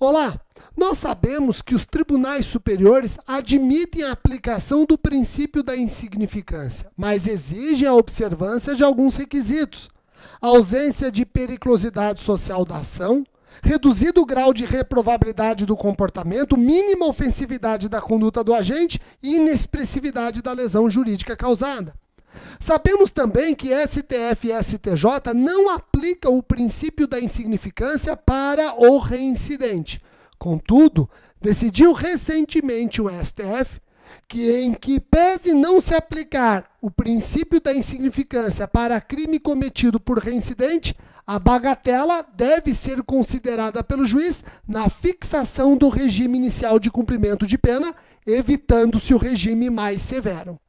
Olá, nós sabemos que os tribunais superiores admitem a aplicação do princípio da insignificância, mas exigem a observância de alguns requisitos. A ausência de periculosidade social da ação, reduzido o grau de reprovabilidade do comportamento, mínima ofensividade da conduta do agente e inexpressividade da lesão jurídica causada. Sabemos também que STF e STJ não aplicam o princípio da insignificância para o reincidente. Contudo, decidiu recentemente o STF que, em que pese não se aplicar o princípio da insignificância para crime cometido por reincidente, a bagatela deve ser considerada pelo juiz na fixação do regime inicial de cumprimento de pena, evitando-se o regime mais severo.